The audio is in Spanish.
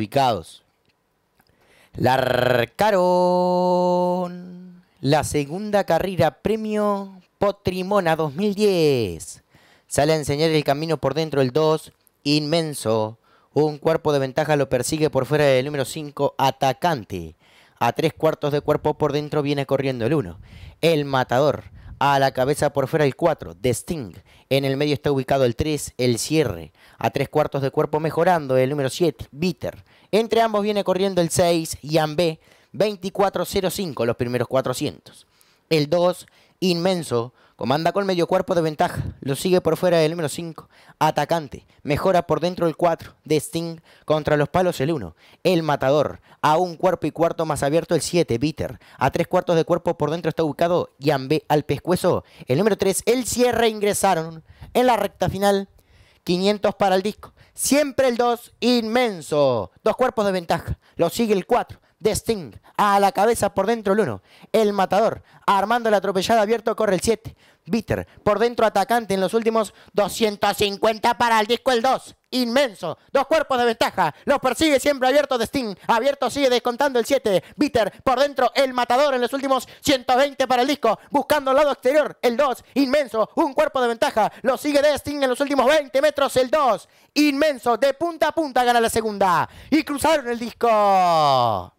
ubicados. Larcaron la segunda carrera premio Potrimona 2010. Sale a enseñar el camino por dentro el 2, inmenso. Un cuerpo de ventaja lo persigue por fuera del número 5, atacante. A tres cuartos de cuerpo por dentro viene corriendo el 1. El matador a la cabeza por fuera el 4, The Sting. En el medio está ubicado el 3, El Cierre. A tres cuartos de cuerpo mejorando el número 7, Bitter. Entre ambos viene corriendo el 6, 24 2405 los primeros 400. El 2, inmenso. Comanda con medio cuerpo de ventaja. Lo sigue por fuera el número 5. Atacante. Mejora por dentro el 4. De Sting. Contra los palos el 1. El matador. A un cuerpo y cuarto más abierto el 7. Bitter. A tres cuartos de cuerpo por dentro está ubicado Yambe al pescuezo. El número 3. El cierre ingresaron. En la recta final. 500 para el disco. Siempre el 2. Inmenso. Dos cuerpos de ventaja. Lo sigue el 4 de Sting. A la cabeza por dentro el 1. El matador. Armando la atropellada abierto corre el 7. Bitter. Por dentro atacante en los últimos 250 para el disco el 2. Inmenso. Dos cuerpos de ventaja. Los persigue siempre abierto de Sting. Abierto sigue descontando el 7. Bitter. Por dentro el matador en los últimos 120 para el disco. Buscando el lado exterior. El 2. Inmenso. Un cuerpo de ventaja. Lo sigue de Sting en los últimos 20 metros. El 2. Inmenso. De punta a punta gana la segunda. Y cruzaron el disco.